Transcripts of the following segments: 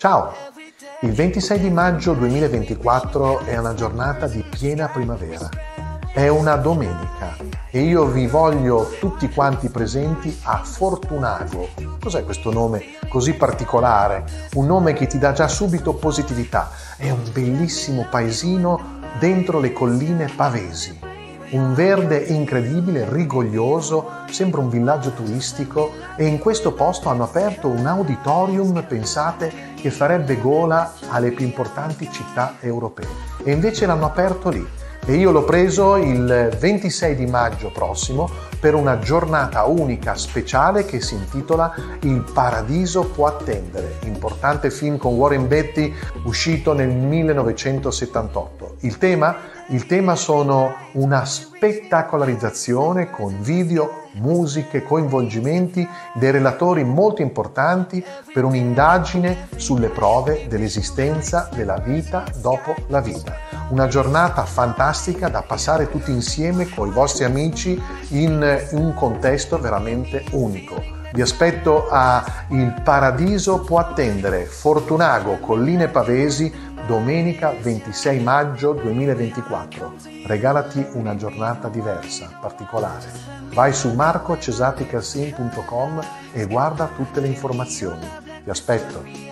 Ciao! Il 26 di maggio 2024 è una giornata di piena primavera. È una domenica e io vi voglio tutti quanti presenti a Fortunago. Cos'è questo nome così particolare? Un nome che ti dà già subito positività. È un bellissimo paesino dentro le colline pavesi un verde incredibile, rigoglioso, sembra un villaggio turistico e in questo posto hanno aperto un auditorium, pensate, che farebbe gola alle più importanti città europee. E invece l'hanno aperto lì. E io l'ho preso il 26 di maggio prossimo per una giornata unica, speciale che si intitola Il paradiso può attendere, importante film con Warren Betty uscito nel 1978. Il tema? Il tema sono una spettacolarizzazione con video, musiche, coinvolgimenti dei relatori molto importanti per un'indagine sulle prove dell'esistenza della vita dopo la vita. Una giornata fantastica da passare tutti insieme con i vostri amici in un contesto veramente unico. Vi aspetto a Il Paradiso può attendere, Fortunago, Colline Pavesi, Domenica 26 maggio 2024. Regalati una giornata diversa, particolare. Vai su marcocesaticalsin.com e guarda tutte le informazioni. Ti aspetto.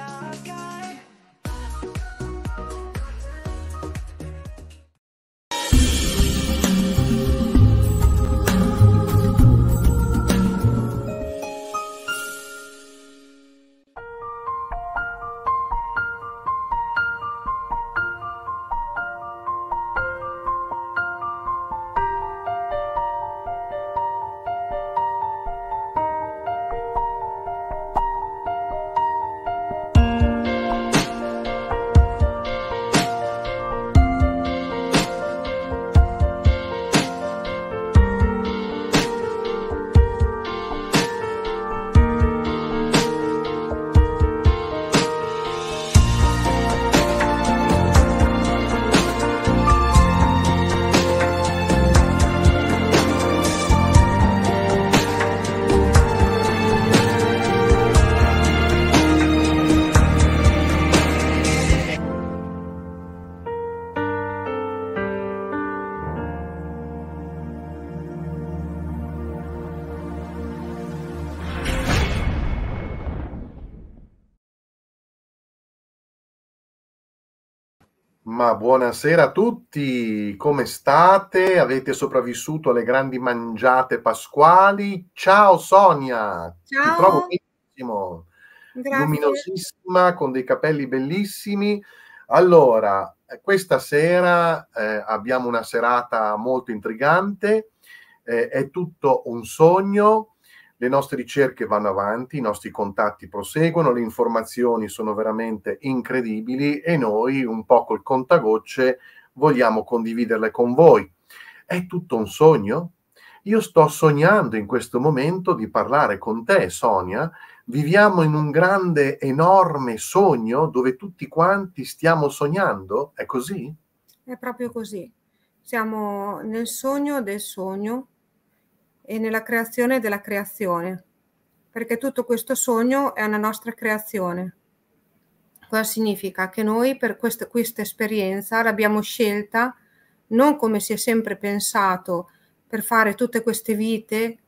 Buonasera a tutti, come state? Avete sopravvissuto alle grandi mangiate pasquali? Ciao Sonia, Ciao. ti trovo benissimo, Grazie. luminosissima, con dei capelli bellissimi. Allora, questa sera eh, abbiamo una serata molto intrigante, eh, è tutto un sogno, le nostre ricerche vanno avanti, i nostri contatti proseguono, le informazioni sono veramente incredibili e noi un po' col contagocce vogliamo condividerle con voi. È tutto un sogno? Io sto sognando in questo momento di parlare con te, Sonia. Viviamo in un grande, enorme sogno dove tutti quanti stiamo sognando? È così? È proprio così. Siamo nel sogno del sogno e nella creazione della creazione, perché tutto questo sogno è una nostra creazione. Cosa significa? Che noi per questa, questa esperienza l'abbiamo scelta non come si è sempre pensato per fare tutte queste vite,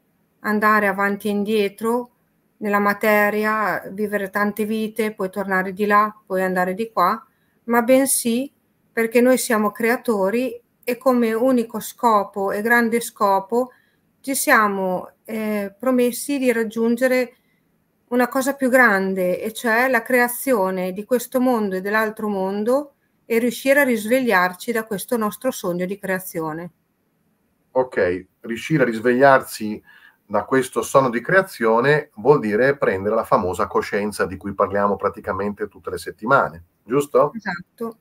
andare avanti e indietro nella materia, vivere tante vite, poi tornare di là, poi andare di qua, ma bensì perché noi siamo creatori e come unico scopo e grande scopo ci siamo eh, promessi di raggiungere una cosa più grande, e cioè la creazione di questo mondo e dell'altro mondo e riuscire a risvegliarci da questo nostro sogno di creazione. Ok, riuscire a risvegliarsi da questo sonno di creazione vuol dire prendere la famosa coscienza di cui parliamo praticamente tutte le settimane, giusto? Esatto.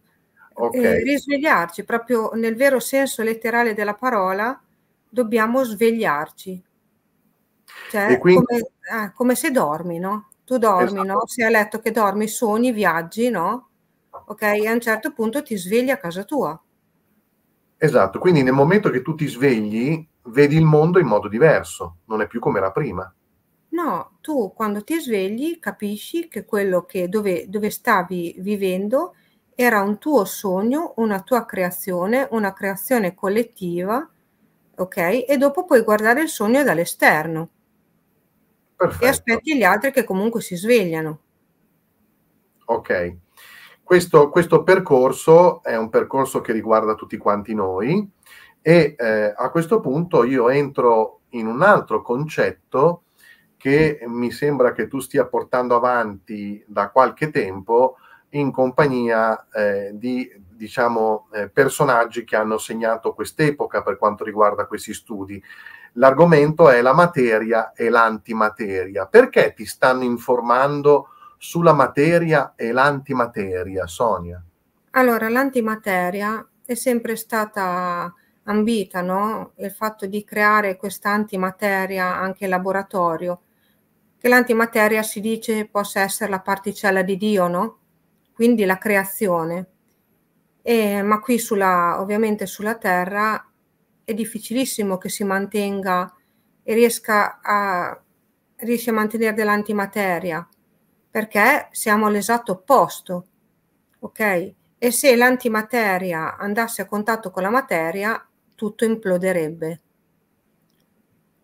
Okay. risvegliarci proprio nel vero senso letterale della parola dobbiamo svegliarci. Cioè, quindi... come, eh, come, se dormi, no? Tu dormi, esatto. no? Sei a letto che dormi, sogni, viaggi, no? Ok, e a un certo punto ti svegli a casa tua. Esatto, quindi nel momento che tu ti svegli, vedi il mondo in modo diverso, non è più come era prima. No, tu quando ti svegli capisci che quello che dove, dove stavi vivendo era un tuo sogno, una tua creazione, una creazione collettiva ok? E dopo puoi guardare il sogno dall'esterno Perfetto. e aspetti gli altri che comunque si svegliano. Ok, questo, questo percorso è un percorso che riguarda tutti quanti noi e eh, a questo punto io entro in un altro concetto che mi sembra che tu stia portando avanti da qualche tempo in compagnia eh, di diciamo, eh, personaggi che hanno segnato quest'epoca per quanto riguarda questi studi. L'argomento è la materia e l'antimateria. Perché ti stanno informando sulla materia e l'antimateria, Sonia? Allora, l'antimateria è sempre stata ambita, no? Il fatto di creare questa antimateria anche in laboratorio, che l'antimateria si dice possa essere la particella di Dio, no? Quindi la creazione eh, ma qui sulla, ovviamente sulla Terra è difficilissimo che si mantenga e riesca a, riesce a mantenere dell'antimateria, perché siamo all'esatto opposto, ok? E se l'antimateria andasse a contatto con la materia, tutto imploderebbe.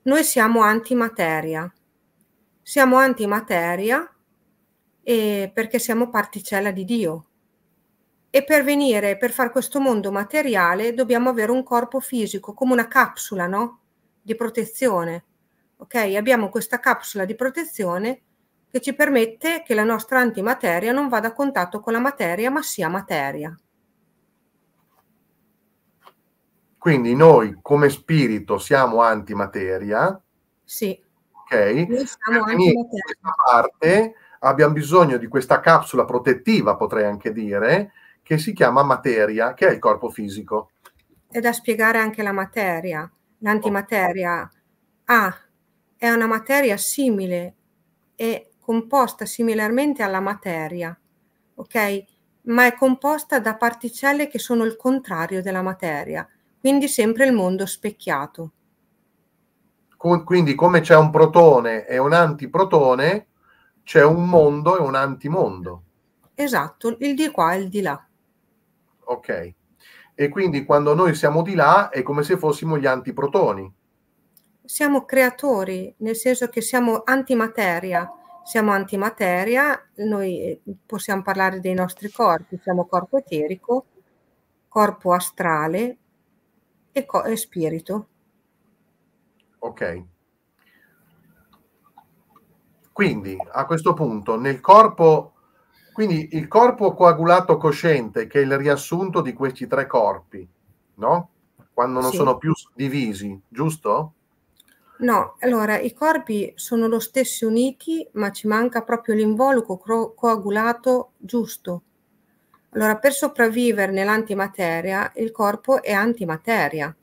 Noi siamo antimateria, siamo antimateria perché siamo particella di Dio e per venire, per fare questo mondo materiale, dobbiamo avere un corpo fisico, come una capsula, no? Di protezione. Ok? Abbiamo questa capsula di protezione che ci permette che la nostra antimateria non vada a contatto con la materia, ma sia materia. Quindi noi come spirito siamo antimateria. Sì. Ok? Noi siamo antimateria. Parte, abbiamo bisogno di questa capsula protettiva, potrei anche dire, che si chiama materia, che è il corpo fisico. È da spiegare anche la materia, l'antimateria. A è una materia simile è composta similarmente alla materia, ok? Ma è composta da particelle che sono il contrario della materia, quindi sempre il mondo specchiato. Quindi come c'è un protone e un antiprotone, c'è un mondo e un antimondo. Esatto, il di qua e il di là ok? E quindi quando noi siamo di là è come se fossimo gli antiprotoni. Siamo creatori, nel senso che siamo antimateria. Siamo antimateria, noi eh, possiamo parlare dei nostri corpi, siamo corpo eterico, corpo astrale e, co e spirito. Ok. Quindi a questo punto nel corpo quindi il corpo coagulato cosciente, che è il riassunto di questi tre corpi, no? Quando non sì. sono più divisi, giusto? No, allora i corpi sono lo stesso uniti, ma ci manca proprio l'involucro co- coagulato giusto. Allora, per sopravvivere nell'antimateria, il corpo è antimateria.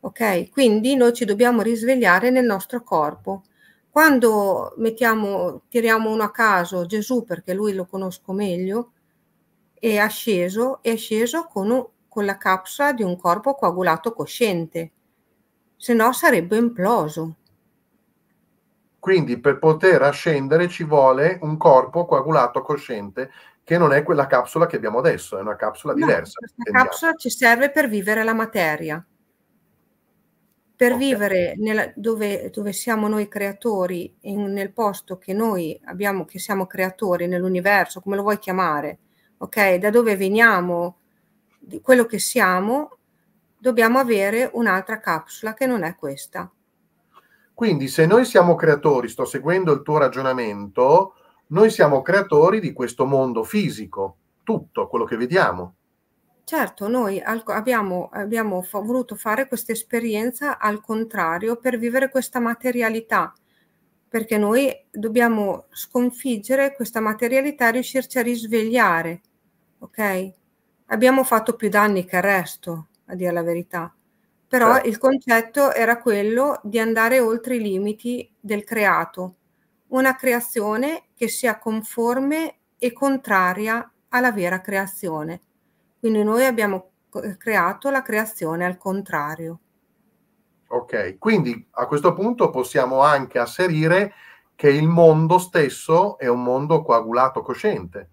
Ok? Quindi noi ci dobbiamo risvegliare nel nostro corpo quando mettiamo, tiriamo uno a caso Gesù, perché lui lo conosco meglio, è asceso, è sceso con, un, con la capsula di un corpo coagulato cosciente, se no sarebbe imploso. Quindi per poter ascendere ci vuole un corpo coagulato cosciente che non è quella capsula che abbiamo adesso, è una capsula no, diversa. Questa capsula ci serve per vivere la materia per okay. vivere nella, dove, dove, siamo noi creatori, in, nel posto che noi abbiamo, che siamo creatori nell'universo, come lo vuoi chiamare, ok? Da dove veniamo, di quello che siamo, dobbiamo avere un'altra capsula che non è questa. Quindi se noi siamo creatori, sto seguendo il tuo ragionamento, noi siamo creatori di questo mondo fisico, tutto quello che vediamo. Certo, noi al abbiamo abbiamo fa voluto fare questa esperienza al contrario per vivere questa materialità, perché noi dobbiamo sconfiggere questa materialità e riuscirci a risvegliare, ok? Abbiamo fatto più danni che il resto, a dire la verità, però Certo. il concetto era quello di andare oltre i limiti del creato, una creazione che sia conforme e contraria alla vera creazione. Quindi noi abbiamo eh, creato la creazione al contrario. Ok, quindi a questo punto possiamo anche asserire che il mondo stesso è un mondo coagulato cosciente.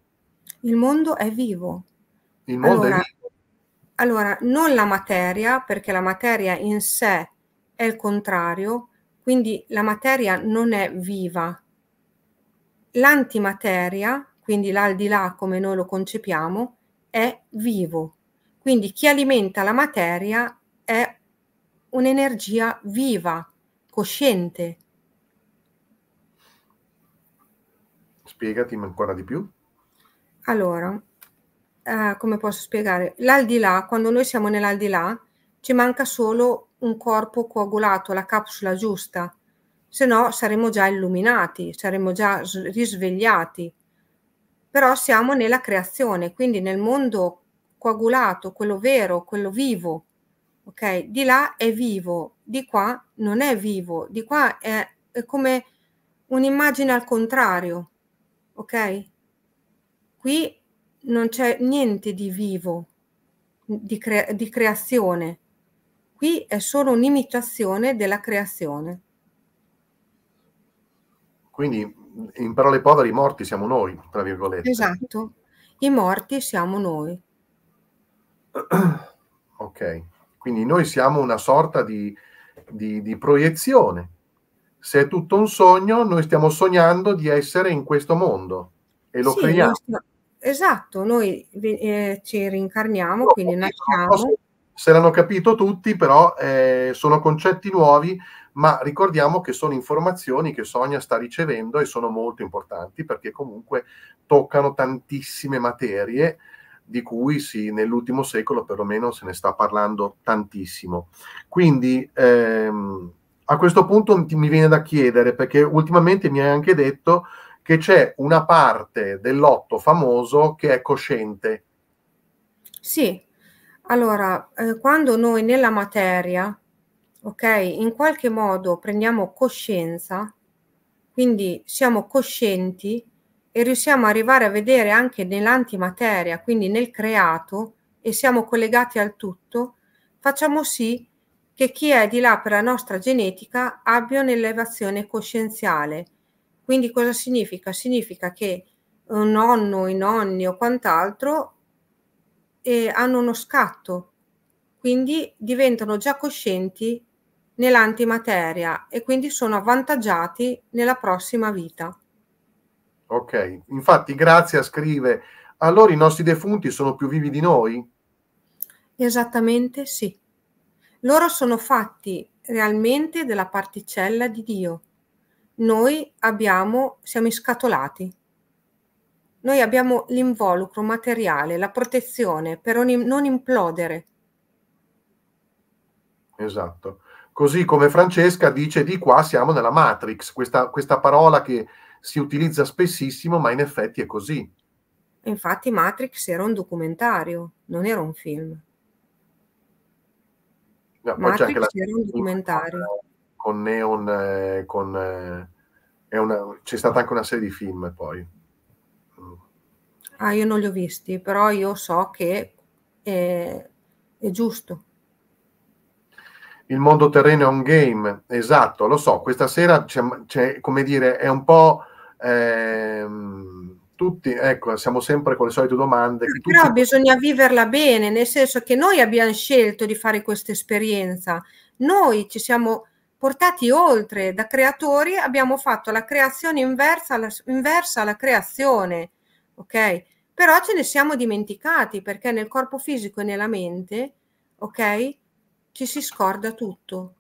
Il mondo è vivo. Il mondo allora, è vivo. Allora, non la materia, perché la materia in sé è il contrario, quindi la materia non è viva. L'antimateria, quindi l'aldilà come noi lo concepiamo, è vivo. Quindi chi alimenta la materia è un'energia viva, cosciente. Spiegati ancora di più. Allora, eh, come posso spiegare? L'aldilà, quando noi siamo nell'aldilà, ci manca solo un corpo coagulato, la capsula giusta, se no saremmo già illuminati, saremmo già risvegliati però siamo nella creazione, quindi nel mondo coagulato, quello vero, quello vivo. Ok? Di là è vivo, di qua non è vivo, di qua è, è come un'immagine al contrario. Ok? Qui non c'è niente di vivo, di, crea- di creazione. Qui è solo un'imitazione della creazione. Quindi in parole povere, i morti siamo noi, tra virgolette. Esatto, i morti siamo noi. ok, quindi noi siamo una sorta di, di, di proiezione. Se è tutto un sogno, noi stiamo sognando di essere in questo mondo e lo sì, creiamo. Esatto, noi eh, ci rincarniamo, no, quindi nasciamo. Posso, se l'hanno capito tutti, però eh, sono concetti nuovi, ma ricordiamo che sono informazioni che Sonia sta ricevendo e sono molto importanti perché comunque toccano tantissime materie di cui si, nell'ultimo secolo perlomeno se ne sta parlando tantissimo. Quindi ehm, a questo punto mi viene da chiedere, perché ultimamente mi hai anche detto che c'è una parte dell'otto famoso che è cosciente. Sì, allora, eh, quando noi nella materia, ok, in qualche modo prendiamo coscienza, quindi siamo coscienti e riusciamo ad arrivare a vedere anche nell'antimateria, quindi nel creato, e siamo collegati al tutto, facciamo sì che chi è di là per la nostra genetica abbia un'elevazione coscienziale. Quindi cosa significa? Significa che un nonno, i nonni o quant'altro e hanno uno scatto, quindi diventano già coscienti nell'antimateria e quindi sono avvantaggiati nella prossima vita. Ok, infatti Grazia scrive, allora i nostri defunti sono più vivi di noi? Esattamente sì. Loro sono fatti realmente della particella di Dio. Noi abbiamo, siamo scatolati. Noi abbiamo l'involucro materiale, la protezione per non implodere. Esatto. Così come Francesca dice di qua siamo nella Matrix, questa, questa parola che si utilizza spessissimo, ma in effetti è così. Infatti Matrix era un documentario, non era un film. No, Matrix la... era un documentario. Con Neon, eh, con, eh, una... c'è stata anche una serie di film poi. Ah, io non li ho visti, però io so che è, eh, è giusto. Il mondo terreno è un game, esatto, lo so. Questa sera c'è, c'è come dire, è un po'. Ehm, tutti, ecco, siamo sempre con le solite domande. Ah, però tutti... bisogna viverla bene, nel senso che noi abbiamo scelto di fare questa esperienza, noi ci siamo portati oltre da creatori, abbiamo fatto la creazione inversa alla, inversa alla creazione, ok? però ce ne siamo dimenticati perché nel corpo fisico e nella mente, ok, ci si scorda tutto.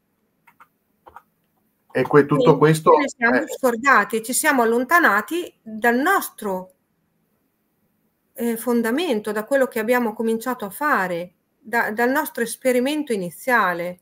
E que- tutto Quindi questo... Ce ne siamo è... scordati, ci siamo allontanati dal nostro eh, fondamento, da quello che abbiamo cominciato a fare, da, dal nostro esperimento iniziale.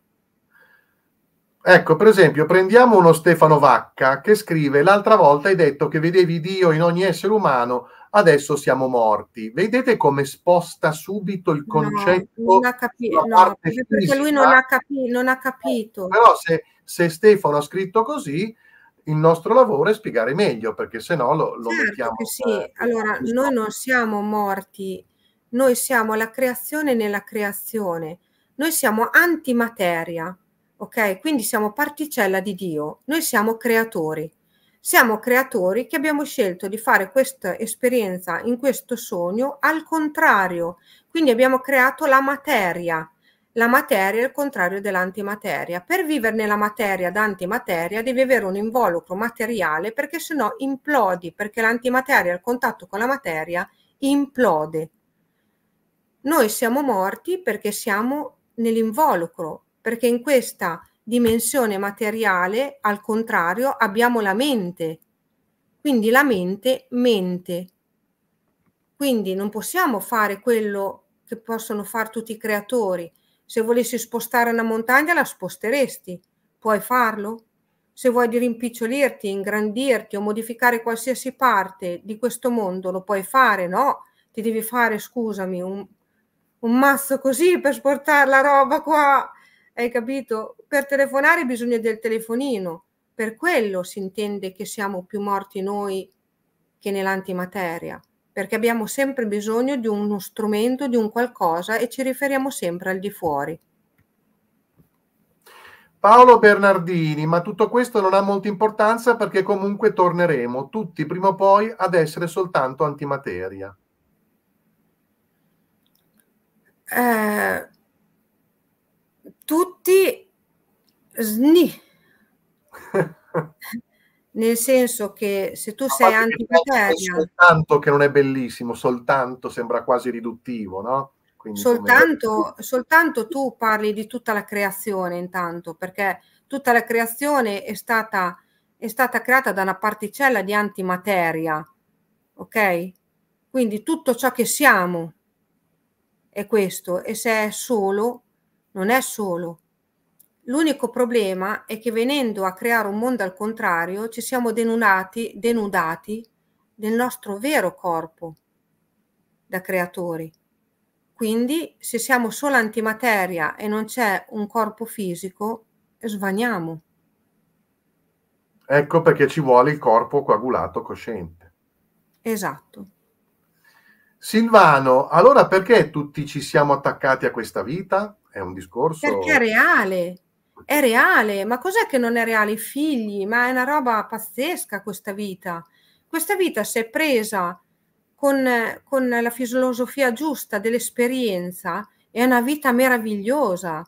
Ecco, per esempio, prendiamo uno Stefano Vacca che scrive: L'altra volta hai detto che vedevi Dio in ogni essere umano adesso siamo morti. Vedete come sposta subito il concetto? No, capi- no perché fisica. lui non ha, capi- non ha, capito. Però se, se, Stefano ha scritto così, il nostro lavoro è spiegare meglio, perché se no lo, lo certo mettiamo... Sì. Eh, allora, noi non siamo morti, noi siamo la creazione nella creazione, noi siamo antimateria, ok? Quindi siamo particella di Dio, noi siamo creatori siamo creatori che abbiamo scelto di fare questa esperienza in questo sogno al contrario, quindi abbiamo creato la materia. La materia è il contrario dell'antimateria. Per vivere nella materia d'antimateria devi avere un involucro materiale perché sennò implodi, perché l'antimateria al contatto con la materia implode. Noi siamo morti perché siamo nell'involucro, perché in questa dimensione materiale, al contrario, abbiamo la mente. Quindi la mente mente. Quindi non possiamo fare quello che possono fare tutti i creatori. Se volessi spostare una montagna la sposteresti. Puoi farlo? Se vuoi rimpicciolirti, ingrandirti o modificare qualsiasi parte di questo mondo, lo puoi fare? No, ti devi fare, scusami, un, un mazzo così per spostare la roba qua. Hai capito? per telefonare bisogna del telefonino, per quello si intende che siamo più morti noi che nell'antimateria, perché abbiamo sempre bisogno di uno strumento, di un qualcosa e ci riferiamo sempre al di fuori. Paolo Bernardini, ma tutto questo non ha molta importanza perché comunque torneremo tutti prima o poi ad essere soltanto antimateria. Eh, tutti sni. Nel senso che se tu sei antimateria... Soltanto che non è bellissimo, soltanto sembra quasi riduttivo, no? Quindi soltanto, come... soltanto tu parli di tutta la creazione intanto, perché tutta la creazione è stata, è stata creata da una particella di antimateria, ok? Quindi tutto ciò che siamo è questo, e se è solo, non è solo, L'unico problema è che venendo a creare un mondo al contrario ci siamo denudati, denudati del nostro vero corpo da creatori. Quindi se siamo solo antimateria e non c'è un corpo fisico, svaniamo. Ecco perché ci vuole il corpo coagulato cosciente. Esatto. Silvano, allora perché tutti ci siamo attaccati a questa vita? È un discorso... Perché è reale, è reale, ma cos'è che non è reale? I figli, ma è una roba pazzesca questa vita. Questa vita si è presa con, con la filosofia giusta dell'esperienza è una vita meravigliosa.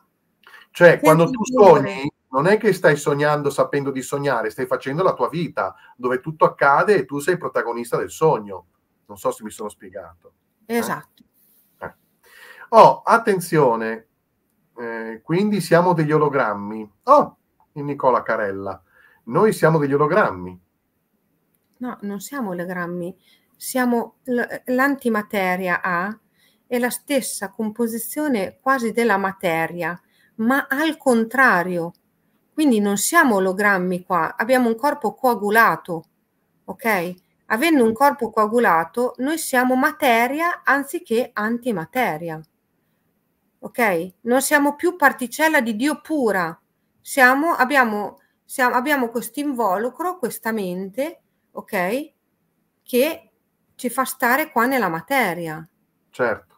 Cioè, Senza quando tu sogni, non è che stai sognando sapendo di sognare, stai facendo la tua vita, dove tutto accade e tu sei protagonista del sogno. Non so se mi sono spiegato. Eh? Esatto. Eh. Oh, attenzione, eh, quindi siamo degli ologrammi. Oh, Nicola Carella, noi siamo degli ologrammi. No, non siamo ologrammi, siamo l'antimateria A, è la stessa composizione quasi della materia, ma al contrario. Quindi non siamo ologrammi qua, abbiamo un corpo coagulato, ok? Avendo un corpo coagulato, noi siamo materia anziché antimateria ok? Non siamo più particella di Dio pura, siamo, abbiamo, siamo, abbiamo questo involucro, questa mente, ok? Che ci fa stare qua nella materia. Certo.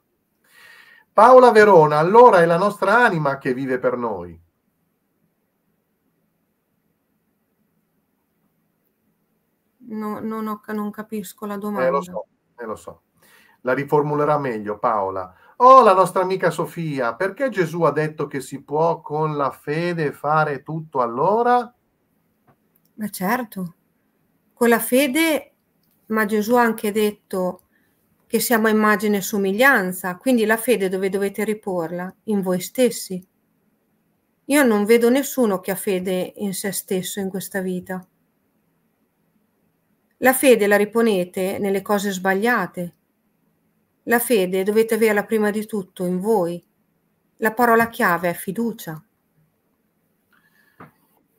Paola Verona, allora è la nostra anima che vive per noi. No, non, ho, non capisco la domanda. Eh, lo so, eh, lo so. La riformulerà meglio Paola. Oh, la nostra amica Sofia, perché Gesù ha detto che si può con la fede fare tutto allora? Ma certo, con la fede, ma Gesù ha anche detto che siamo immagine e somiglianza, quindi la fede dove dovete riporla? In voi stessi. Io non vedo nessuno che ha fede in se stesso in questa vita. La fede la riponete nelle cose sbagliate, la fede dovete averla prima di tutto in voi. La parola chiave è fiducia.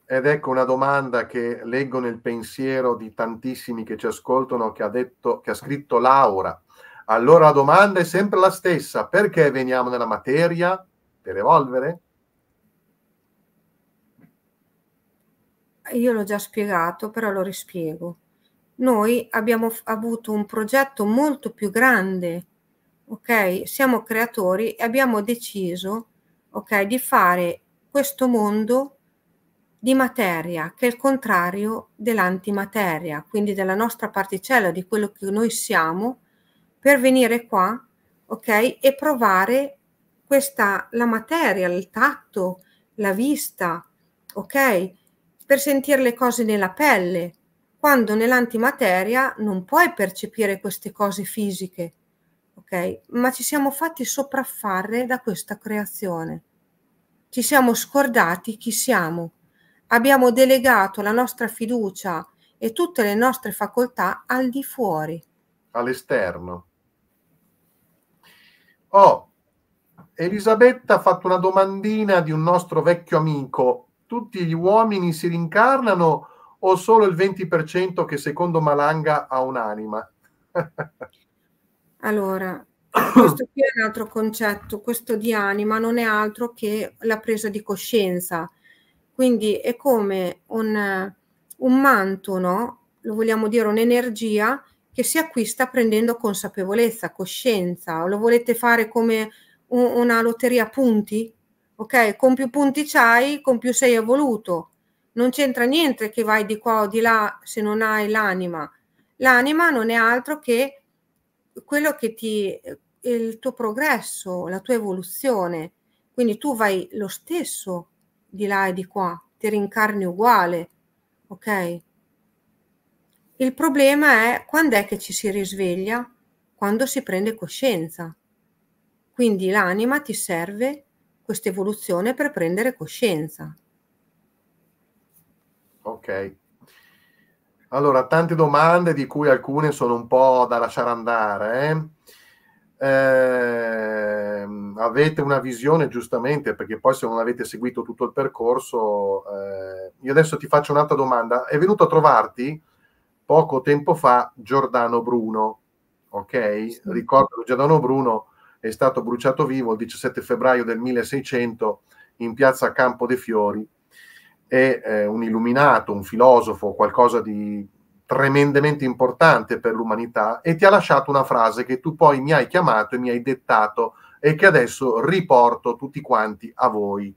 Ed ecco una domanda che leggo nel pensiero di tantissimi che ci ascoltano, che ha, detto, che ha scritto Laura. Allora la domanda è sempre la stessa, perché veniamo nella materia per evolvere? Io l'ho già spiegato, però lo rispiego. Noi abbiamo avuto un progetto molto più grande ok? Siamo creatori e abbiamo deciso, ok, di fare questo mondo di materia, che è il contrario dell'antimateria, quindi della nostra particella, di quello che noi siamo, per venire qua, ok, e provare questa, la materia, il tatto, la vista, ok? Per sentire le cose nella pelle, quando nell'antimateria non puoi percepire queste cose fisiche, ok? Ma ci siamo fatti sopraffare da questa creazione. Ci siamo scordati chi siamo. Abbiamo delegato la nostra fiducia e tutte le nostre facoltà al di fuori. All'esterno. Oh, Elisabetta ha fatto una domandina di un nostro vecchio amico. Tutti gli uomini si rincarnano o solo il 20% che secondo Malanga ha un'anima? Allora, questo qui è un altro concetto, questo di anima non è altro che la presa di coscienza. Quindi è come un, un manto, no? Lo vogliamo dire, un'energia che si acquista prendendo consapevolezza, coscienza. lo volete fare come un, una lotteria punti? Ok, con più punti c'hai, con più sei evoluto. Non c'entra niente che vai di qua o di là se non hai l'anima. L'anima non è altro che quello che ti eh, il tuo progresso, la tua evoluzione. Quindi tu vai lo stesso di là e di qua, ti rincarni uguale, ok? Il problema è quando è che ci si risveglia? Quando si prende coscienza. Quindi l'anima ti serve questa evoluzione per prendere coscienza. Ok, allora, tante domande di cui alcune sono un po' da lasciare andare. Eh? Eh, avete una visione, giustamente, perché poi se non avete seguito tutto il percorso, eh, io adesso ti faccio un'altra domanda. È venuto a trovarti poco tempo fa Giordano Bruno, ok? Sì. Ricordo Giordano Bruno è stato bruciato vivo il 17 febbraio del 1600 in piazza Campo dei Fiori è eh, un illuminato, un filosofo, qualcosa di tremendamente importante per l'umanità e ti ha lasciato una frase che tu poi mi hai chiamato e mi hai dettato e che adesso riporto tutti quanti a voi.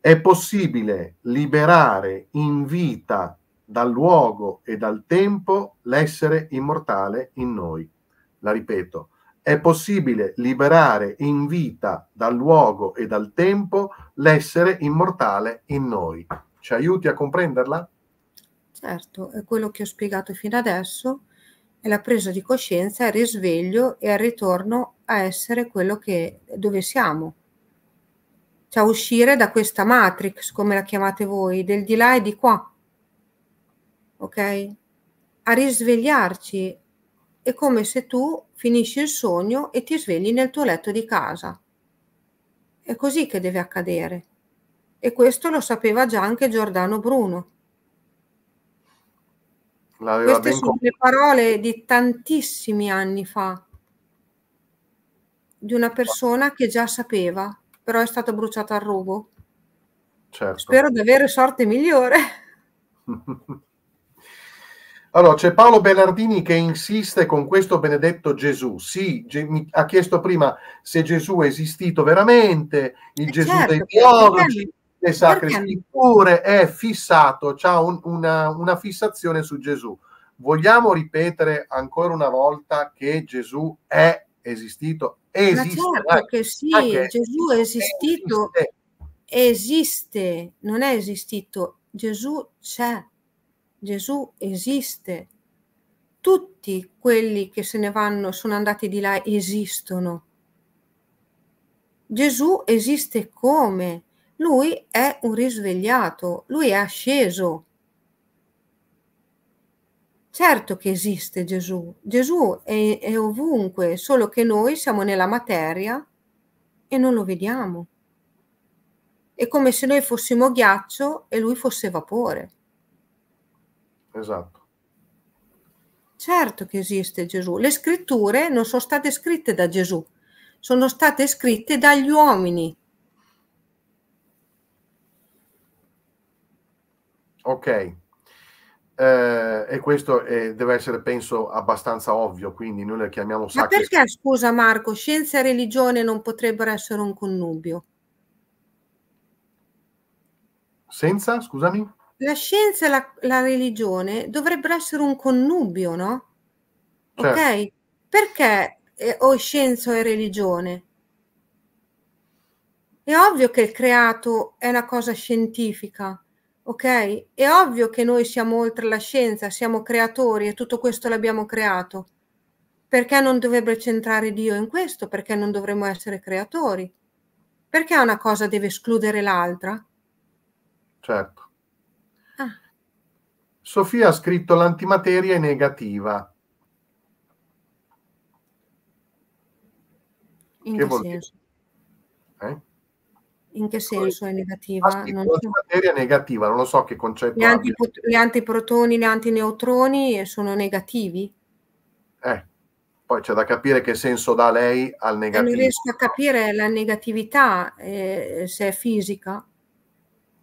È possibile liberare in vita dal luogo e dal tempo l'essere immortale in noi. La ripeto, è possibile liberare in vita dal luogo e dal tempo l'essere immortale in noi. Ci aiuti a comprenderla? Certo, è quello che ho spiegato fino adesso, è la presa di coscienza, il risveglio e il ritorno a essere quello che, dove siamo. Cioè uscire da questa matrix, come la chiamate voi, del di là e di qua. Ok? A risvegliarci è come se tu finisci il sogno e ti svegli nel tuo letto di casa. È così che deve accadere. E questo lo sapeva già anche Giordano Bruno. L'aveva Queste sono le parole di tantissimi anni fa, di una persona che già sapeva, però è stata bruciata al rogo. Certo. Spero di avere sorte migliore. Allora, c'è Paolo Bernardini che insiste con questo benedetto Gesù. Sì, Ge- mi ha chiesto prima se Gesù è esistito veramente, il eh Gesù certo, dei teologi, le sacre scritture, è fissato, ha un, una, una fissazione su Gesù. Vogliamo ripetere ancora una volta che Gesù è esistito? Esiste. Ma certo che sì, che Gesù è esistito, esiste. esiste, non è esistito, Gesù c'è Gesù esiste. Tutti quelli che se ne vanno, sono andati di là, esistono. Gesù esiste come? Lui è un risvegliato, lui è asceso. Certo che esiste Gesù, Gesù è, è, ovunque, solo che noi siamo nella materia e non lo vediamo. È come se noi fossimo ghiaccio e lui fosse vapore. Esatto. Certo che esiste Gesù. Le scritture non sono state scritte da Gesù, sono state scritte dagli uomini. Ok. Eh, e questo eh, deve essere, penso, abbastanza ovvio, quindi noi le chiamiamo sacre. Ma perché, scusa Marco, scienza e religione non potrebbero essere un connubio? Senza, scusami? la scienza e la, la religione dovrebbero essere un connubio, no? Certo. Ok? Perché eh, o scienza e religione? È ovvio che il creato è una cosa scientifica, ok? È ovvio che noi siamo oltre la scienza, siamo creatori e tutto questo l'abbiamo creato. Perché non dovrebbe centrare Dio in questo? Perché non dovremmo essere creatori? Perché una cosa deve escludere l'altra? Certo. Sofia ha scritto l'antimateria è negativa. In che, che senso? Eh? In che senso è negativa? l'antimateria è negativa, non lo so che concetto. Gli, antipot- gli antiprotoni, gli antineutroni eh, sono negativi? Eh, poi c'è da capire che senso dà lei al negativo. Non riesco a capire la negatività eh, se è fisica.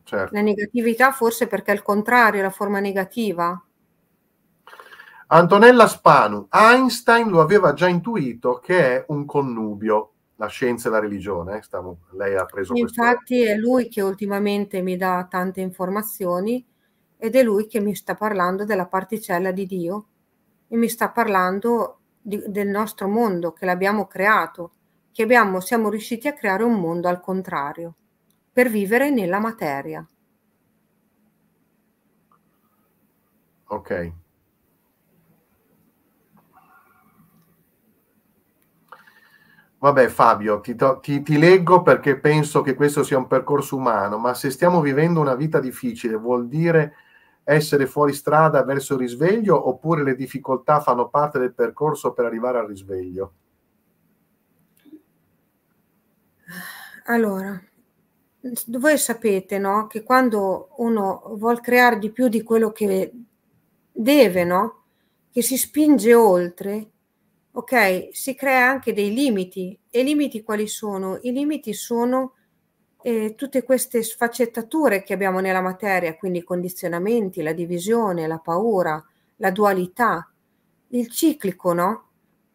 Certo. La negatività forse perché è il contrario, la forma negativa. Antonella Spanu, Einstein lo aveva già intuito che è un connubio, la scienza e la religione, eh, Stavo, lei ha preso Infatti è lui che ultimamente mi dà tante informazioni ed è lui che mi sta parlando della particella di Dio e mi sta parlando di, del nostro mondo che l'abbiamo creato, che abbiamo, siamo riusciti a creare un mondo al contrario per vivere nella materia. Ok. Vabbè Fabio, ti, ti, ti, leggo perché penso che questo sia un percorso umano, ma se stiamo vivendo una vita difficile vuol dire essere fuori strada verso il risveglio oppure le difficoltà fanno parte del percorso per arrivare al risveglio? Allora, voi sapete no? che quando uno vuole creare di più di quello che deve, no? che si spinge oltre, ok, si crea anche dei limiti. E limiti quali sono? I limiti sono eh, tutte queste sfaccettature che abbiamo nella materia, quindi i condizionamenti, la divisione, la paura, la dualità, il ciclico, no?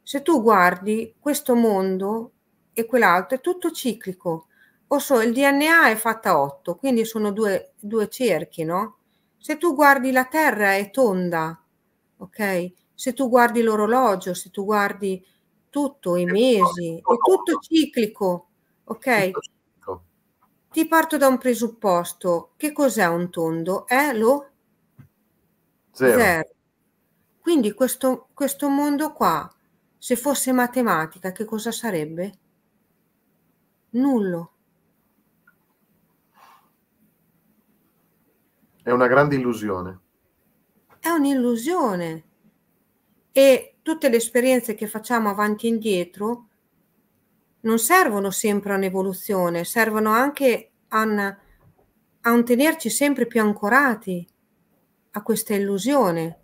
Se tu guardi questo mondo e quell'altro, è tutto ciclico o oh, so, il DNA è fatta a 8, quindi sono due, due cerchi, no? Se tu guardi la Terra è tonda, ok? Se tu guardi l'orologio, se tu guardi tutto, i mesi, è tutto ciclico, ok? Ti parto da un presupposto. Che cos'è un tondo? È lo zero. zero. Quindi questo, questo mondo qua, se fosse matematica, che cosa sarebbe? Nullo. È una grande illusione. È un'illusione. E tutte le esperienze che facciamo avanti e indietro non servono sempre a un'evoluzione, servono anche a, una, a un tenerci sempre più ancorati a questa illusione.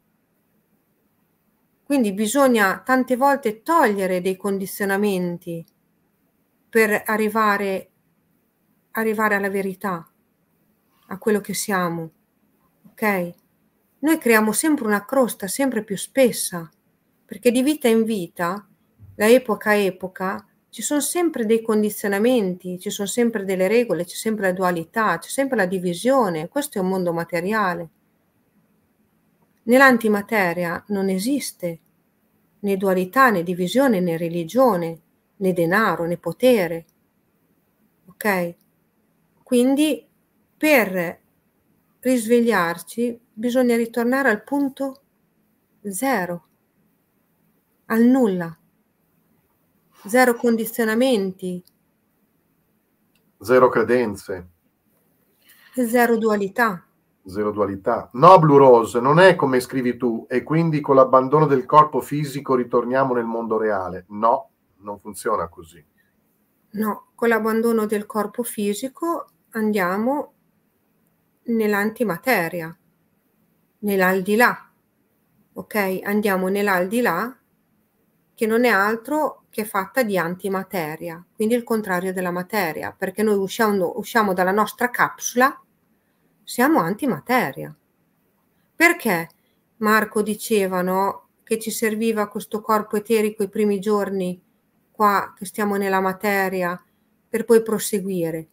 Quindi bisogna tante volte togliere dei condizionamenti per arrivare, arrivare alla verità, a quello che siamo ok? Noi creiamo sempre una crosta sempre più spessa, perché di vita in vita, da epoca a epoca, ci sono sempre dei condizionamenti, ci sono sempre delle regole, c'è sempre la dualità, c'è sempre la divisione. Questo è un mondo materiale. Nell'antimateria non esiste né dualità, né divisione, né religione, né denaro, né potere. Ok? Quindi per risvegliarci bisogna ritornare al punto zero, al nulla, zero condizionamenti, zero credenze, zero dualità. Zero dualità. No, Blue Rose, non è come scrivi tu e quindi con l'abbandono del corpo fisico ritorniamo nel mondo reale. No, non funziona così. No, con l'abbandono del corpo fisico andiamo nell'antimateria, nell'aldilà. Ok? Andiamo nell'aldilà che non è altro che fatta di antimateria, quindi il contrario della materia, perché noi usciamo, usciamo dalla nostra capsula, siamo antimateria. Perché Marco dicevano che ci serviva questo corpo eterico i primi giorni qua che stiamo nella materia per poi proseguire?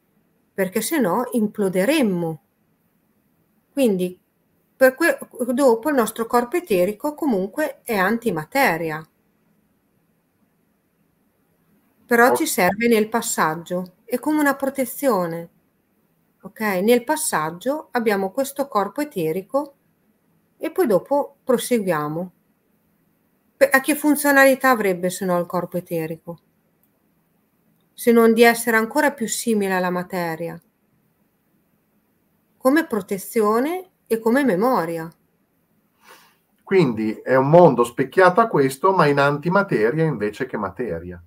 Perché se no imploderemmo quindi per que- dopo il nostro corpo eterico comunque è antimateria. Però ci serve nel passaggio, è come una protezione. Ok? Nel passaggio abbiamo questo corpo eterico e poi dopo proseguiamo. A che funzionalità avrebbe se no il corpo eterico? Se non di essere ancora più simile alla materia come protezione e come memoria. Quindi è un mondo specchiato a questo, ma in antimateria invece che materia.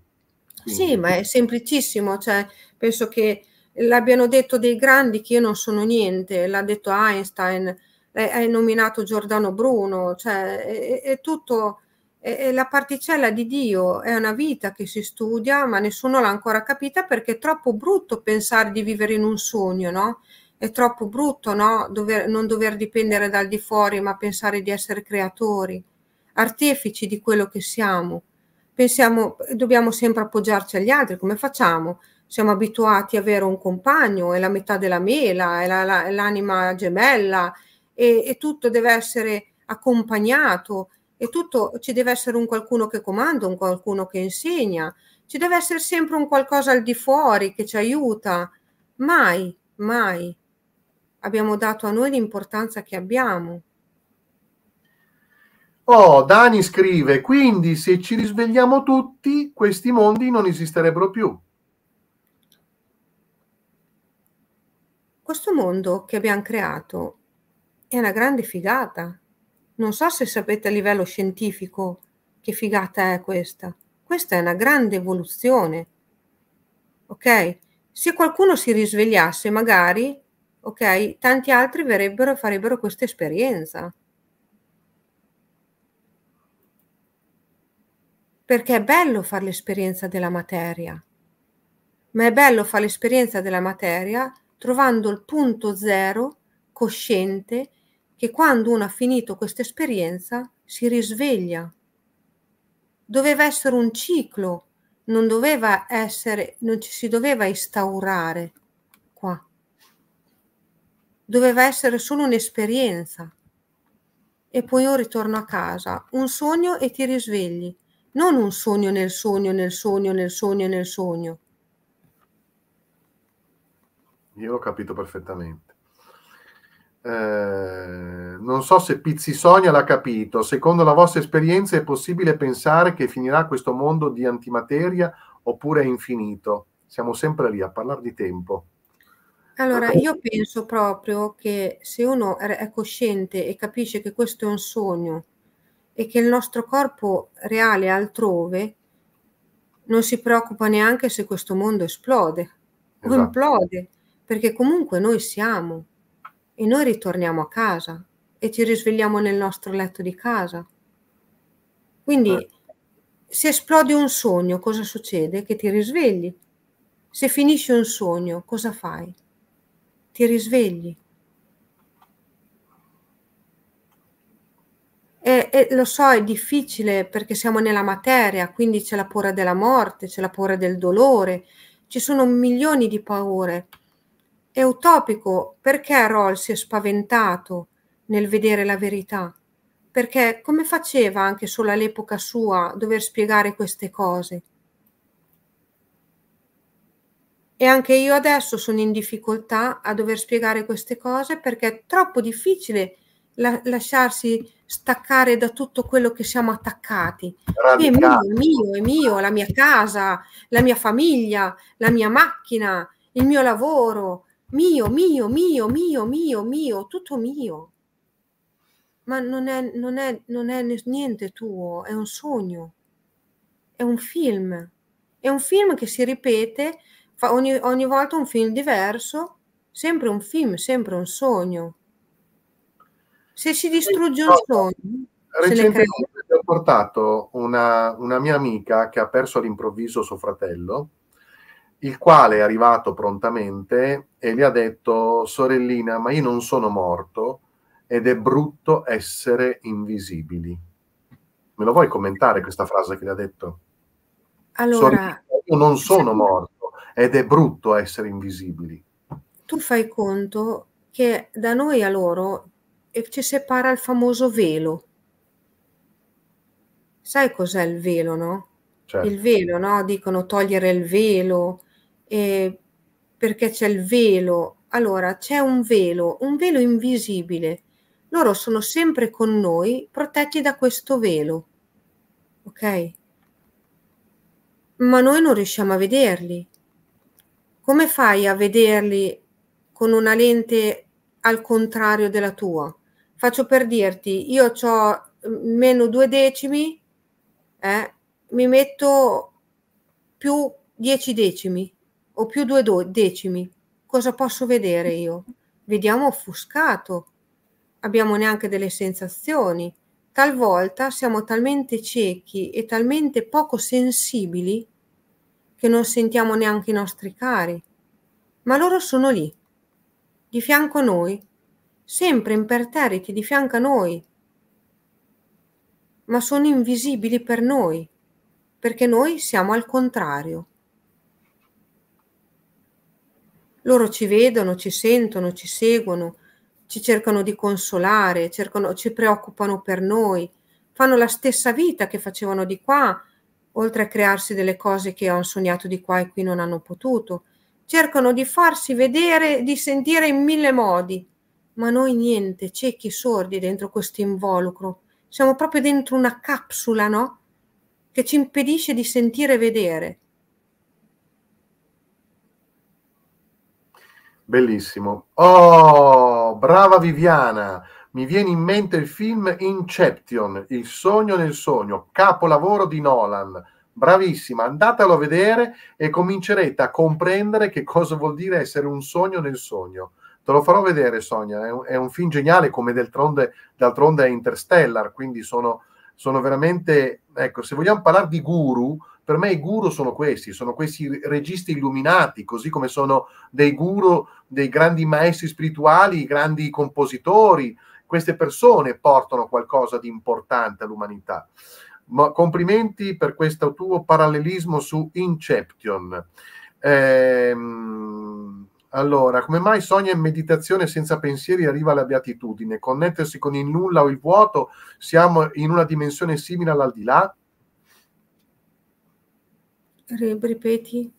Quindi... Sì, ma è semplicissimo, cioè, penso che l'abbiano detto dei grandi che io non sono niente, l'ha detto Einstein, eh, hai nominato Giordano Bruno, cioè è, è tutto, è, è la particella di Dio, è una vita che si studia, ma nessuno l'ha ancora capita perché è troppo brutto pensare di vivere in un sogno, no? è troppo brutto, no? Dover, non dover dipendere dal di fuori, ma pensare di essere creatori, artefici di quello che siamo. Pensiamo, dobbiamo sempre appoggiarci agli altri, come facciamo? Siamo abituati ad avere un compagno, è la metà della mela, è, la, la, è l'anima gemella, e, e tutto deve essere accompagnato, e tutto ci deve essere un qualcuno che comanda, un qualcuno che insegna, ci deve essere sempre un qualcosa al di fuori che ci aiuta. Mai, mai abbiamo dato a noi l'importanza che abbiamo. Oh, Dani scrive, quindi se ci risvegliamo tutti, questi mondi non esisterebbero più. Questo mondo che abbiamo creato è una grande figata. Non so se sapete a livello scientifico che figata è questa. Questa è una grande evoluzione. Ok? Se qualcuno si risvegliasse, magari ok? Tanti altri verrebbero e farebbero questa esperienza. Perché è bello fare l'esperienza della materia, ma è bello fare l'esperienza della materia trovando il punto zero cosciente che quando uno ha finito questa esperienza si risveglia. Doveva essere un ciclo, non, doveva essere, non ci si doveva instaurare doveva essere solo un'esperienza. E poi io ritorno a casa, un sogno e ti risvegli, non un sogno nel sogno, nel sogno, nel sogno, nel sogno. Io l'ho capito perfettamente. Eh, non so se Pizzisonia l'ha capito. Secondo la vostra esperienza è possibile pensare che finirà questo mondo di antimateria oppure è infinito? Siamo sempre lì a parlare di tempo. Allora, io penso proprio che se uno è cosciente e capisce che questo è un sogno e che il nostro corpo reale è altrove, non si preoccupa neanche se questo mondo esplode esatto. o implode, perché comunque noi siamo e noi ritorniamo a casa e ci risvegliamo nel nostro letto di casa. Quindi, eh. se esplode un sogno, cosa succede? Che ti risvegli. Se finisce un sogno, cosa fai? ti risvegli. E, e lo so, è difficile perché siamo nella materia, quindi c'è la paura della morte, c'è la paura del dolore, ci sono milioni di paure. È utopico perché Roll si è spaventato nel vedere la verità, perché come faceva anche solo all'epoca sua dover spiegare queste cose? E anche io adesso sono in difficoltà a dover spiegare queste cose perché è troppo difficile la- lasciarsi staccare da tutto quello che siamo attaccati. È mio, è mio, è mio, la mia casa, la mia famiglia, la mia macchina, il mio lavoro, mio, mio, mio, mio, mio, mio, tutto mio. Ma non è, non è, non è niente tuo, è un sogno, è un film, è un film che si ripete fa ogni, ogni volta un film diverso, sempre un film, sempre un sogno. Se si distrugge un sogno, recentemente ho portato una, una, mia amica che ha perso all'improvviso suo fratello, il quale è arrivato prontamente e gli ha detto, sorellina, ma io non sono morto ed è brutto essere invisibili. Me lo vuoi commentare questa frase che gli ha detto? Allora, io non sono morto ed è brutto essere invisibili. Tu fai conto che da noi a loro ci separa il famoso velo. Sai cos'è il velo, no? Certo. Il velo, no? Dicono togliere il velo eh, perché c'è il velo. Allora, c'è un velo, un velo invisibile. Loro sono sempre con noi, protetti da questo velo. Ok? Ma noi non riusciamo a vederli come fai a vederli con una lente al contrario della tua? Faccio per dirti, io ho mm, meno due decimi, eh, mi metto più dieci decimi o più due do- decimi. Cosa posso vedere io? Vediamo offuscato, abbiamo neanche delle sensazioni. Talvolta siamo talmente ciechi e talmente poco sensibili che non sentiamo neanche i nostri cari, ma loro sono lì, di fianco a noi, sempre imperterriti di fianco a noi, ma sono invisibili per noi, perché noi siamo al contrario. Loro ci vedono, ci sentono, ci seguono, ci cercano di consolare, cercano, ci preoccupano per noi, fanno la stessa vita che facevano di qua, oltre a crearsi delle cose che hanno sognato di qua e qui non hanno potuto. Cercano di farsi vedere, di sentire in mille modi, ma noi niente, ciechi, sordi dentro questo involucro. Siamo proprio dentro una capsula, no? Che ci impedisce di sentire e vedere. Bellissimo. Oh, brava Viviana! mi viene in mente il film Inception, Il sogno nel sogno, capolavoro di Nolan. Bravissima, andatelo a vedere e comincerete a comprendere che cosa vuol dire essere un sogno nel sogno. Te lo farò vedere, Sonia. È un, è un film geniale, come d'altronde, d'altronde è Interstellar. Quindi sono, sono veramente. Ecco, se vogliamo parlare di guru, per me i guru sono questi, sono questi registi illuminati, così come sono dei guru, dei grandi maestri spirituali, i grandi compositori, queste persone portano qualcosa di importante all'umanità. Ma complimenti per questo tuo parallelismo su Inception. Ehm, allora, come mai sogna in meditazione senza pensieri arriva alla beatitudine? Connettersi con il nulla o il vuoto? Siamo in una dimensione simile all'aldilà? Ripeti?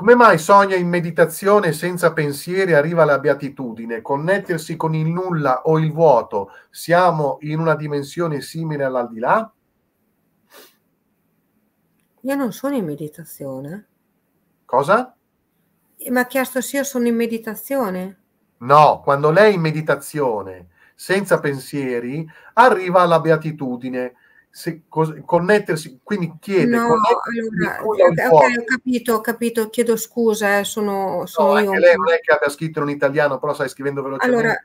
Come mai sogna in meditazione senza pensieri arriva alla beatitudine? Connettersi con il nulla o il vuoto? Siamo in una dimensione simile all'aldilà? Io non sono in meditazione. Cosa? Mi ha chiesto se io sono in meditazione. No, quando lei è in meditazione senza pensieri arriva alla beatitudine se, cos- connettersi, quindi chiede... No, allora, eh, okay, ho capito, ho capito, chiedo scusa, eh, sono, sono no, io. Lei non è che abbia scritto in italiano, però stai scrivendo velocemente. Allora,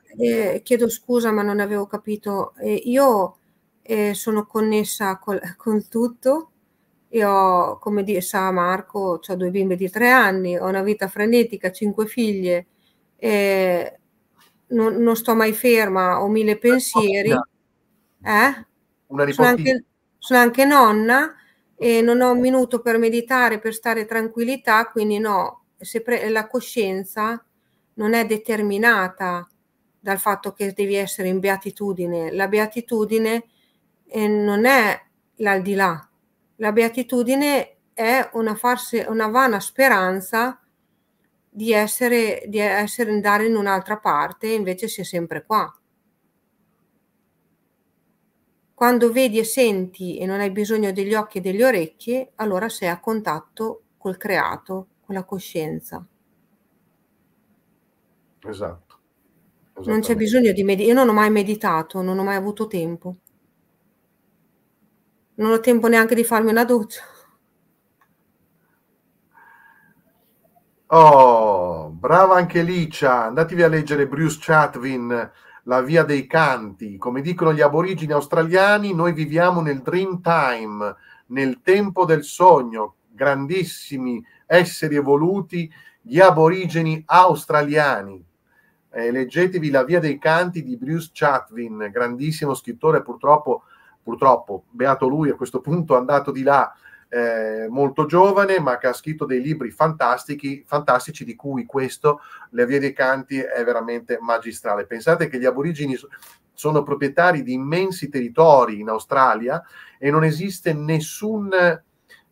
eh, chiedo scusa, ma non avevo capito. Eh, io eh, sono connessa col, con tutto. Io, come di, sa Marco, ho due bimbe di tre anni, ho una vita frenetica, cinque figlie, non, non, sto mai ferma, ho mille pensieri. Eh? Una riportina. Sono anche, sono anche nonna e non ho un minuto per meditare, per stare tranquillità, quindi no, se pre- la coscienza non è determinata dal fatto che devi essere in beatitudine. La beatitudine eh, non è l'aldilà, la beatitudine è una, farsi, una vana speranza di essere, di essere andare in un'altra parte, invece si è sempre qua. Quando vedi e senti e non hai bisogno degli occhi e delle orecchie, allora sei a contatto col creato, con la coscienza. Esatto. Non c'è bisogno di meditare. Io non ho mai meditato, non ho mai avuto tempo. Non ho tempo neanche di farmi una doccia. Oh, brava anche Licia. Andatevi a leggere Bruce Chatwin, la via dei canti. Come dicono gli aborigini australiani, noi viviamo nel dream time, nel tempo del sogno. Grandissimi esseri evoluti, gli aborigeni australiani. Eh, leggetevi La via dei canti di Bruce Chatwin, grandissimo scrittore, purtroppo, purtroppo, beato lui a questo punto, è andato di là eh, molto giovane, ma che ha scritto dei libri fantastici, fantastici di cui questo, Le vie dei canti, è veramente magistrale. Pensate che gli aborigini sono proprietari di immensi territori in Australia e non esiste nessun,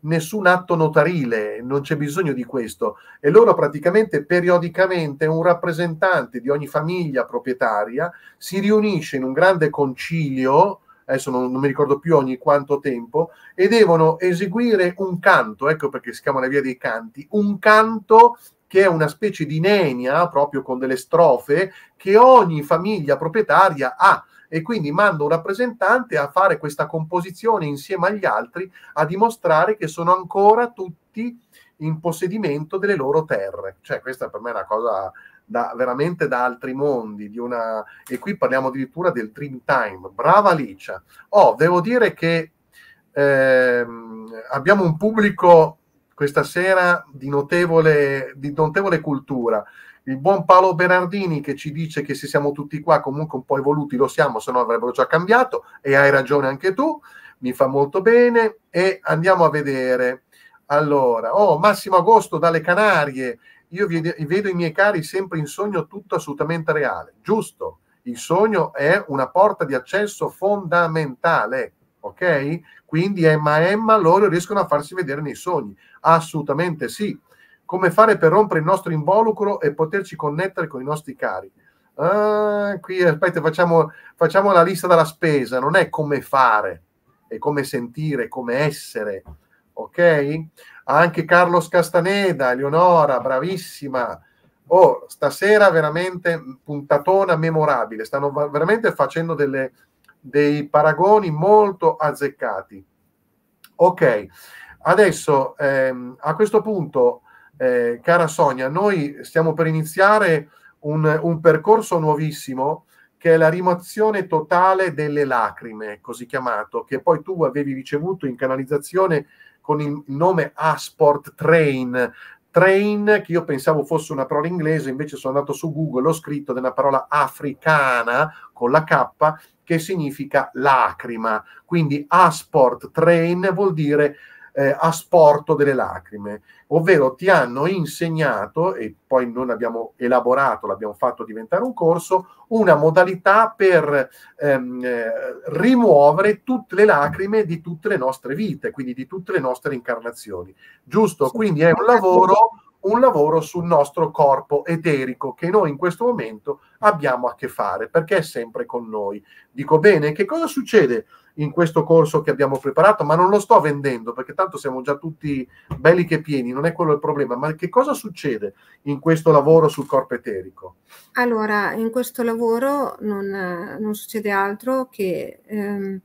nessun atto notarile, non c'è bisogno di questo. E loro praticamente periodicamente un rappresentante di ogni famiglia proprietaria si riunisce in un grande concilio adesso non, non, mi ricordo più ogni quanto tempo, e devono eseguire un canto, ecco perché si chiama la via dei canti, un canto che è una specie di nenia, proprio con delle strofe, che ogni famiglia proprietaria ha. E quindi mando un rappresentante a fare questa composizione insieme agli altri a dimostrare che sono ancora tutti in possedimento delle loro terre. Cioè, questa per me è una cosa da, veramente da altri mondi, una... e qui parliamo addirittura del Dream Time. Brava Alicia. Oh, devo dire che ehm, abbiamo un pubblico questa sera di notevole, di notevole cultura il buon Paolo Bernardini che ci dice che se siamo tutti qua comunque un po' evoluti lo siamo, se no avrebbero già cambiato e hai ragione anche tu, mi fa molto bene e andiamo a vedere. Allora, oh Massimo Agosto dalle Canarie io vedo i miei cari sempre in sogno tutto assolutamente reale. Giusto, il sogno è una porta di accesso fondamentale, ok? Quindi Emma e Emma loro riescono a farsi vedere nei sogni. Assolutamente sì. Come fare per rompere il nostro involucro e poterci connettere con i nostri cari? Ah, qui aspetta, facciamo, facciamo la lista della spesa, non è come fare, è come sentire, come essere, ok? anche Carlos Castaneda, Eleonora, bravissima. Oh, stasera veramente puntatona memorabile, stanno veramente facendo delle, dei paragoni molto azzeccati. Ok, adesso ehm, a questo punto, eh, cara Sonia, noi stiamo per iniziare un, un percorso nuovissimo che è la rimozione totale delle lacrime, così chiamato, che poi tu avevi ricevuto in canalizzazione con il nome Asport Train. Train, che io pensavo fosse una parola inglese, invece sono andato su Google, ho scritto della parola africana con la K che significa lacrima. Quindi Asport Train vuol dire eh, a sporto delle lacrime, ovvero ti hanno insegnato, e poi non abbiamo elaborato, l'abbiamo fatto diventare un corso, una modalità per ehm, eh, rimuovere tutte le lacrime di tutte le nostre vite, quindi di tutte le nostre incarnazioni. Giusto? Quindi è un lavoro un lavoro sul nostro corpo eterico che noi in questo momento abbiamo a che fare perché è sempre con noi. Dico bene, che cosa succede? in questo corso che abbiamo preparato, ma non lo sto vendendo perché tanto siamo già tutti belli che pieni, non è quello il problema, ma che cosa succede in questo lavoro sul corpo eterico? Allora, in questo lavoro non, non succede altro che ehm,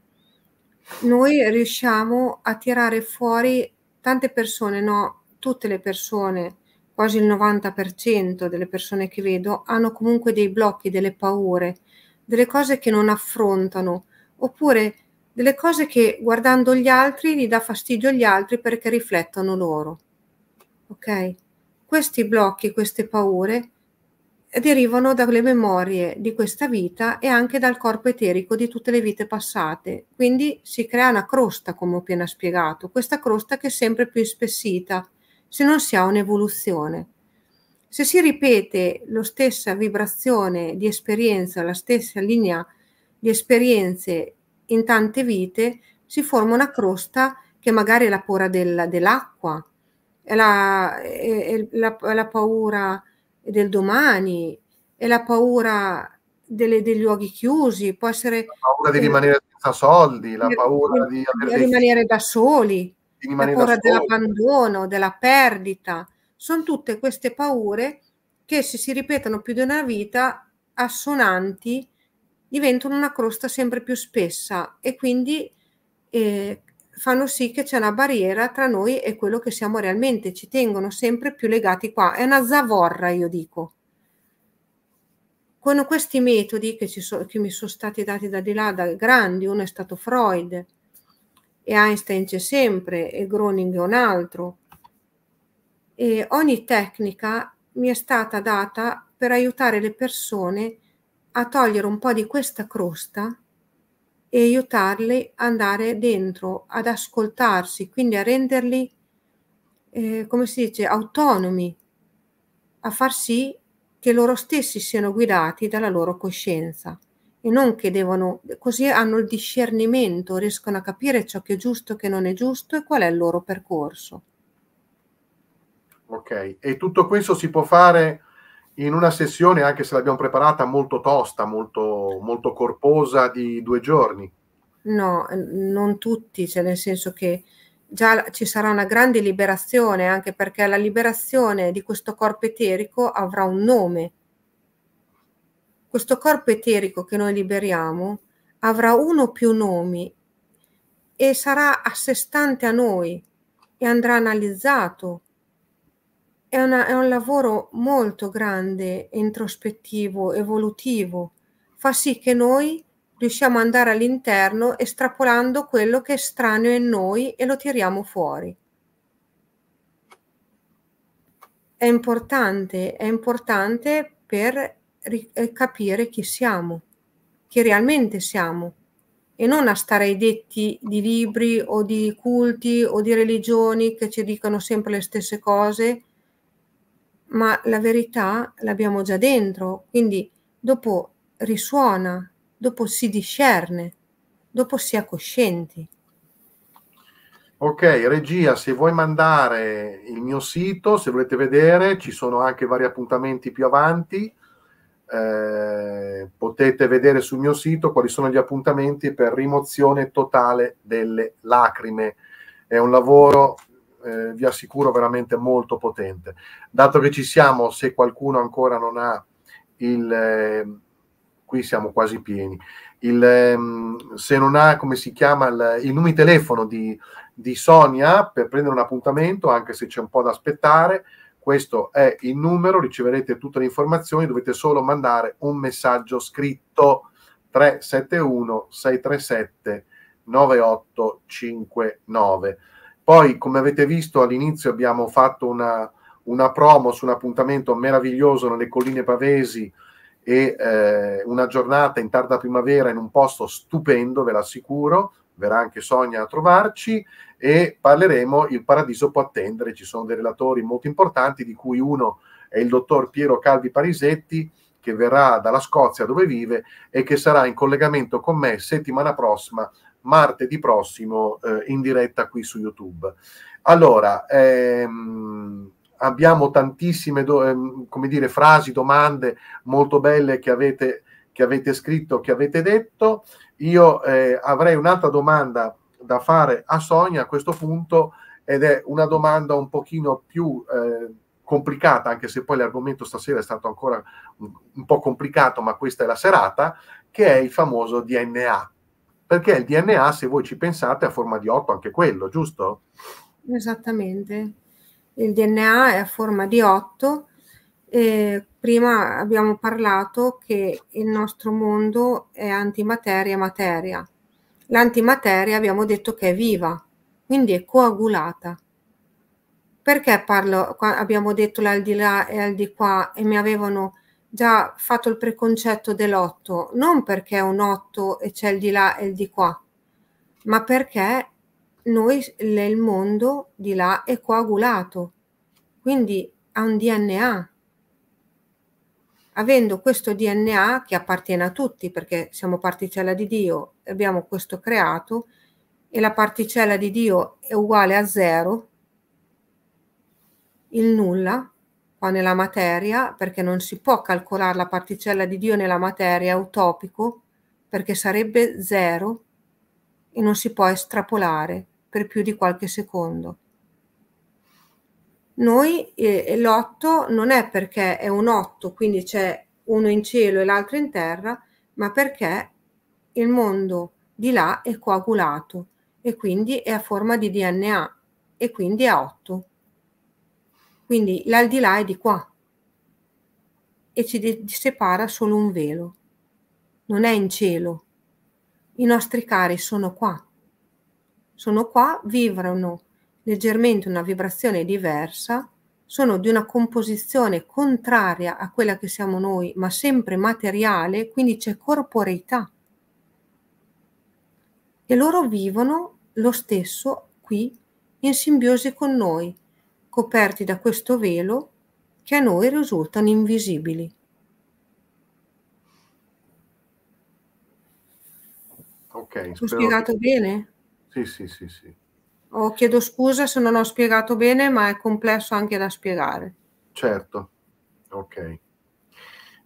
noi riusciamo a tirare fuori tante persone, no, tutte le persone, quasi il 90% delle persone che vedo hanno comunque dei blocchi, delle paure, delle cose che non affrontano, oppure delle cose che guardando gli altri gli dà fastidio agli altri perché riflettono loro. Ok? Questi blocchi, queste paure eh, derivano dalle memorie di questa vita e anche dal corpo eterico di tutte le vite passate. Quindi si crea una crosta, come ho appena spiegato, questa crosta che è sempre più spessita se non si ha un'evoluzione. Se si ripete la stessa vibrazione di esperienza, la stessa linea di esperienze in tante vite si forma una crosta che magari è la paura del, dell'acqua, è, la, è, è la, la, paura del domani, è la paura delle, dei luoghi chiusi, può essere... La paura di rimanere senza soldi, la eh, paura di, di rimanere da soli, la paura dell'abbandono, della perdita. Sono tutte queste paure che se si ripetono più di una vita, assonanti diventano una crosta sempre più spessa e quindi eh, fanno sì che c'è una barriera tra noi e quello che siamo realmente, ci tengono sempre più legati qua, è una zavorra io dico. Con questi metodi che, so, che mi sono stati dati da di là, da grandi, uno è stato Freud e Einstein c'è sempre e Groning è un altro, e ogni tecnica mi è stata data per aiutare le persone a a togliere un po' di questa crosta e aiutarli ad andare dentro, ad ascoltarsi, quindi a renderli, eh, come si dice, autonomi, a far sì che loro stessi siano guidati dalla loro coscienza e non che devono, così hanno il discernimento, riescono a capire ciò che è giusto, che non è giusto e qual è il loro percorso. Ok, e tutto questo si può fare in una sessione, anche se l'abbiamo preparata, molto tosta, molto, molto corposa di due giorni. No, non tutti, cioè nel senso che già ci sarà una grande liberazione, anche perché la liberazione di questo corpo eterico avrà un nome. Questo corpo eterico che noi liberiamo avrà uno o più nomi e sarà a sé stante a noi e andrà analizzato è, una, è un lavoro molto grande, introspettivo, evolutivo. Fa sì che noi riusciamo ad andare all'interno estrapolando quello che è strano in noi e lo tiriamo fuori. È importante, è importante per eh, capire chi siamo, chi realmente siamo, e non a stare ai detti di libri o di culti o di religioni che ci dicono sempre le stesse cose ma la verità l'abbiamo già dentro, quindi dopo risuona, dopo si discerne, dopo si è coscienti. Ok, regia, se vuoi mandare il mio sito, se volete vedere, ci sono anche vari appuntamenti più avanti. Eh, potete vedere sul mio sito quali sono gli appuntamenti per rimozione totale delle lacrime. È un lavoro eh, vi assicuro veramente molto potente. Dato che ci siamo, se qualcuno ancora non ha il... Eh, qui siamo quasi pieni, il, eh, se non ha, come si chiama, il, il di telefono di, di Sonia per prendere un appuntamento, anche se c'è un po' da aspettare, questo è il numero, riceverete tutte le informazioni, dovete solo mandare un messaggio scritto 371 637 9859. Poi, come avete visto all'inizio, abbiamo fatto una, una promo su un appuntamento meraviglioso nelle colline pavesi e eh, una giornata in tarda primavera in un posto stupendo, ve l'assicuro, verrà anche Sonia a trovarci e parleremo il paradiso può attendere, ci sono dei relatori molto importanti di cui uno è il dottor Piero Calvi Parisetti che verrà dalla Scozia dove vive e che sarà in collegamento con me settimana prossima martedì prossimo eh, in diretta qui su YouTube. Allora, ehm, abbiamo tantissime do, ehm, come dire, frasi, domande molto belle che avete, che avete scritto, che avete detto. Io eh, avrei un'altra domanda da fare a Sonia a questo punto ed è una domanda un pochino più eh, complicata, anche se poi l'argomento stasera è stato ancora un, un po' complicato, ma questa è la serata, che è il famoso DNA perché il DNA, se voi ci pensate, a forma di 8 anche quello, giusto? Esattamente. Il DNA è a forma di 8. Eh, prima abbiamo parlato che il nostro mondo è antimateria materia. L'antimateria abbiamo detto che è viva, quindi è coagulata. Perché parlo, abbiamo detto l'al di là e al di qua e mi avevano già fatto il preconcetto dell'otto, non perché è un otto e c'è il di là e il di qua, ma perché noi il mondo di là è coagulato, quindi ha un DNA. Avendo questo DNA che appartiene a tutti, perché siamo particella di Dio, abbiamo questo creato e la particella di Dio è uguale a zero, il nulla, qua nella materia, perché non si può calcolare la particella di Dio nella materia, è utopico, perché sarebbe zero e non si può estrapolare per più di qualche secondo. Noi eh, l'8 non è perché è un 8, quindi c'è uno in cielo e l'altro in terra, ma perché il mondo di là è coagulato e quindi è a forma di DNA e quindi è 8. Quindi l'aldilà è di qua e ci de- separa solo un velo, non è in cielo. I nostri cari sono qua, sono qua, vibrano leggermente una vibrazione diversa, sono di una composizione contraria a quella che siamo noi, ma sempre materiale, quindi c'è corporeità. E loro vivono lo stesso qui in simbiosi con noi, coperti da questo velo che a noi risultano invisibili. Ok. Ho spiegato che... bene? Sì, sì, sì, sì. Oh, chiedo scusa se non ho spiegato bene, ma è complesso anche da spiegare. Certo, ok.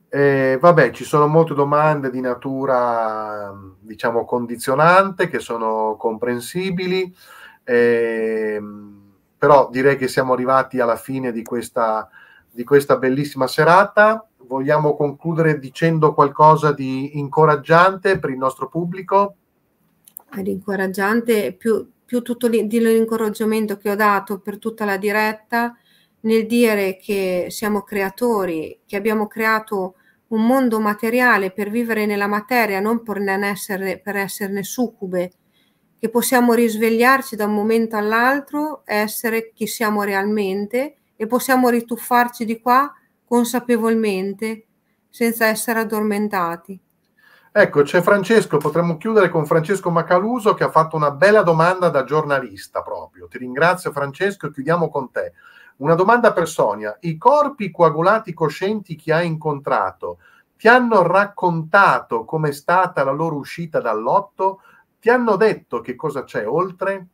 Eh, vabbè, ci sono molte domande di natura, diciamo, condizionante, che sono comprensibili. Eh, però direi che siamo arrivati alla fine di questa, di questa bellissima serata. Vogliamo concludere dicendo qualcosa di incoraggiante per il nostro pubblico? Rincoraggiante, più, più tutto l'incoraggiamento che ho dato per tutta la diretta nel dire che siamo creatori, che abbiamo creato un mondo materiale per vivere nella materia, non per, esserne, per esserne succube, che possiamo risvegliarci da un momento all'altro, essere chi siamo realmente e possiamo rituffarci di qua consapevolmente senza essere addormentati. Ecco, c'è Francesco, potremmo chiudere con Francesco Macaluso che ha fatto una bella domanda da giornalista proprio. Ti ringrazio Francesco e chiudiamo con te. Una domanda per Sonia. I corpi coagulati coscienti che hai incontrato ti hanno raccontato com'è stata la loro uscita dall'otto? Ti hanno detto che cosa c'è oltre?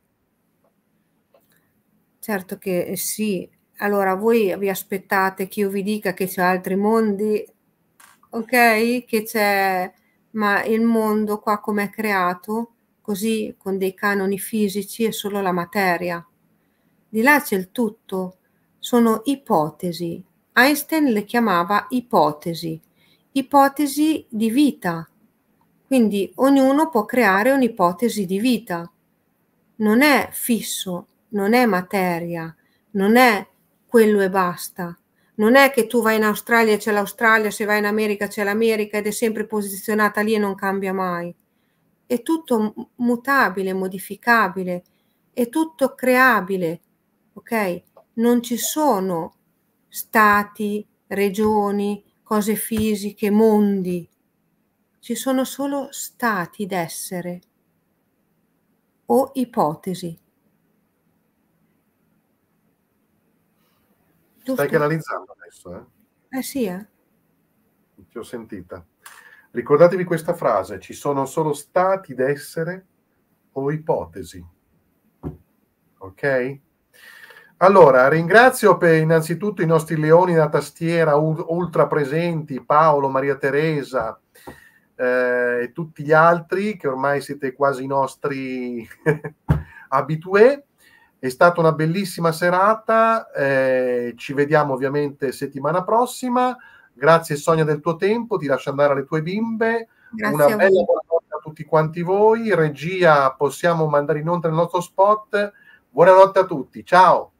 Certo che eh, sì. Allora, voi vi aspettate che io vi dica che c'è altri mondi, ok? Che c'è, ma il mondo qua come è creato, così con dei canoni fisici, è solo la materia. Di là c'è il tutto, sono ipotesi. Einstein le chiamava ipotesi, ipotesi di vita, quindi ognuno può creare un'ipotesi di vita. Non è fisso, non è materia, non è quello e basta. Non è che tu vai in Australia c'è l'Australia, se vai in America c'è l'America ed è sempre posizionata lì e non cambia mai. È tutto mutabile, modificabile, è tutto creabile, ok? Non ci sono stati, regioni, cose fisiche, mondi ci sono solo stati d'essere o ipotesi. Giusto? Stai canalizzando adesso, eh? Eh sì, eh. Ti ho sentita. Ricordatevi questa frase, ci sono solo stati d'essere o ipotesi. Ok? Allora, ringrazio per innanzitutto i nostri leoni da tastiera ultra presenti, Paolo, Maria Teresa, eh, e tutti gli altri che ormai siete quasi i nostri abitué. È stata una bellissima serata, eh, ci vediamo ovviamente settimana prossima. Grazie Sonia del tuo tempo, ti lascio andare alle tue bimbe. Grazie una bella buona notte a tutti quanti voi. Regia, possiamo mandare in onda il nostro spot. Buonanotte a tutti, ciao!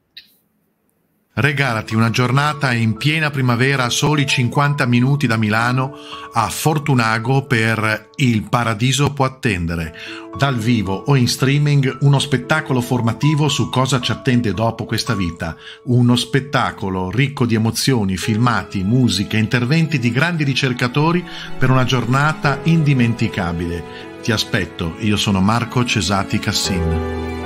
Regalati una giornata in piena primavera a soli 50 minuti da Milano a Fortunago per Il Paradiso può attendere, dal vivo o in streaming uno spettacolo formativo su cosa ci attende dopo questa vita, uno spettacolo ricco di emozioni, filmati, musica, interventi di grandi ricercatori per una giornata indimenticabile. Ti aspetto, io sono Marco Cesati Cassin.